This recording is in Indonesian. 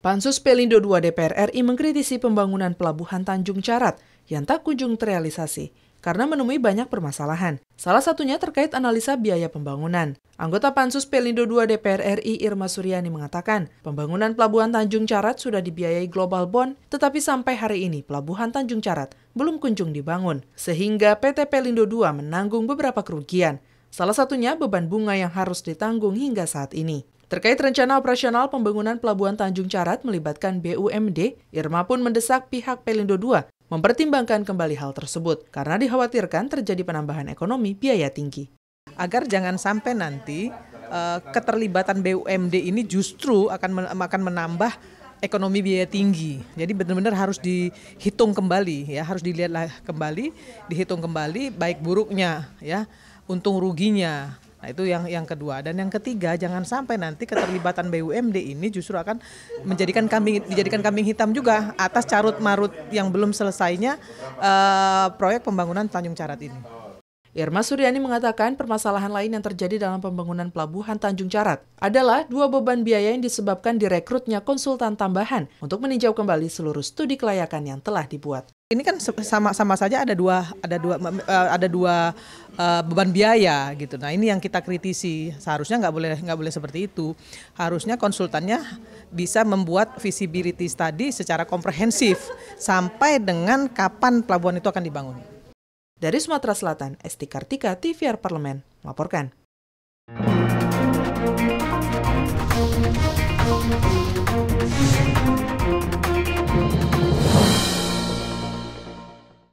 Pansus Pelindo II DPR RI mengkritisi pembangunan pelabuhan Tanjung Carat yang tak kunjung terrealisasi karena menemui banyak permasalahan. Salah satunya terkait analisa biaya pembangunan. Anggota Pansus Pelindo II DPR RI Irma Suryani mengatakan, pembangunan pelabuhan Tanjung Carat sudah dibiayai Global Bond, tetapi sampai hari ini pelabuhan Tanjung Carat belum kunjung dibangun, sehingga PT Pelindo II menanggung beberapa kerugian. Salah satunya beban bunga yang harus ditanggung hingga saat ini. Terkait rencana operasional pembangunan Pelabuhan Tanjung Carat melibatkan BUMD, Irma pun mendesak pihak Pelindo II mempertimbangkan kembali hal tersebut karena dikhawatirkan terjadi penambahan ekonomi biaya tinggi. Agar jangan sampai nanti eh, keterlibatan BUMD ini justru akan akan menambah ekonomi biaya tinggi. Jadi benar-benar harus dihitung kembali ya, harus dilihatlah kembali, dihitung kembali baik buruknya ya, untung ruginya. Nah, itu yang yang kedua dan yang ketiga jangan sampai nanti keterlibatan BUMD ini justru akan menjadikan kambing dijadikan kambing hitam juga atas carut marut yang belum selesainya uh, proyek pembangunan Tanjung Carat ini. Irma Suryani mengatakan permasalahan lain yang terjadi dalam pembangunan pelabuhan Tanjung Carat adalah dua beban biaya yang disebabkan direkrutnya konsultan tambahan untuk meninjau kembali seluruh studi kelayakan yang telah dibuat. Ini kan sama sama saja ada dua ada dua eh, ada dua Eh, beban biaya gitu. Nah ini yang kita kritisi. Seharusnya nggak boleh nggak boleh seperti itu. Harusnya konsultannya bisa membuat visibility study secara komprehensif sampai dengan kapan pelabuhan itu akan dibangun. Dari Sumatera Selatan, Esti Kartika, TVR Parlemen, melaporkan.